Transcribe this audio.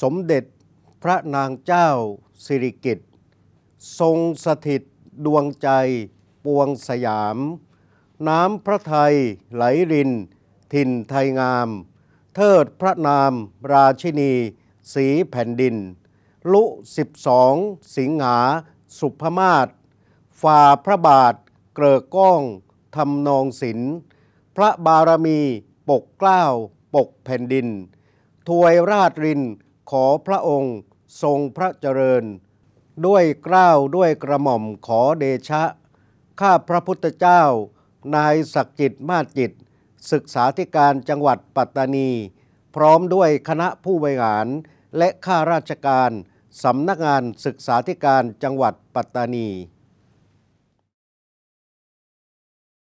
สมเด็จพระนางเจ้า สิริกิติ์ทรงสถิตดวงใจ ปวงสยาม น้ำพระไทย ไหลรินถิ่นไทยงาม เทิดพระนาม ราชินี สีแผ่นดิน ลุสิบสอง สิงหา สุภมาศฝ่าพระบาท เกลอก้องทำนองศิลพระบารมี ปกเกล้า ปกแผ่นดิน ถวยราชรินขอพระองค์ทรงพระเจริญ ด้วยเกล้าวด้วยกระหม่อมขอเดชะ ข้าพระพุทธเจ้า นายศักจิตมาจิต ศึกษาธิการจังหวัดปัตตานี พร้อมด้วยคณะผู้บริหารและข้าราชการสำนักงานศึกษาธิการจังหวัดปัตตานี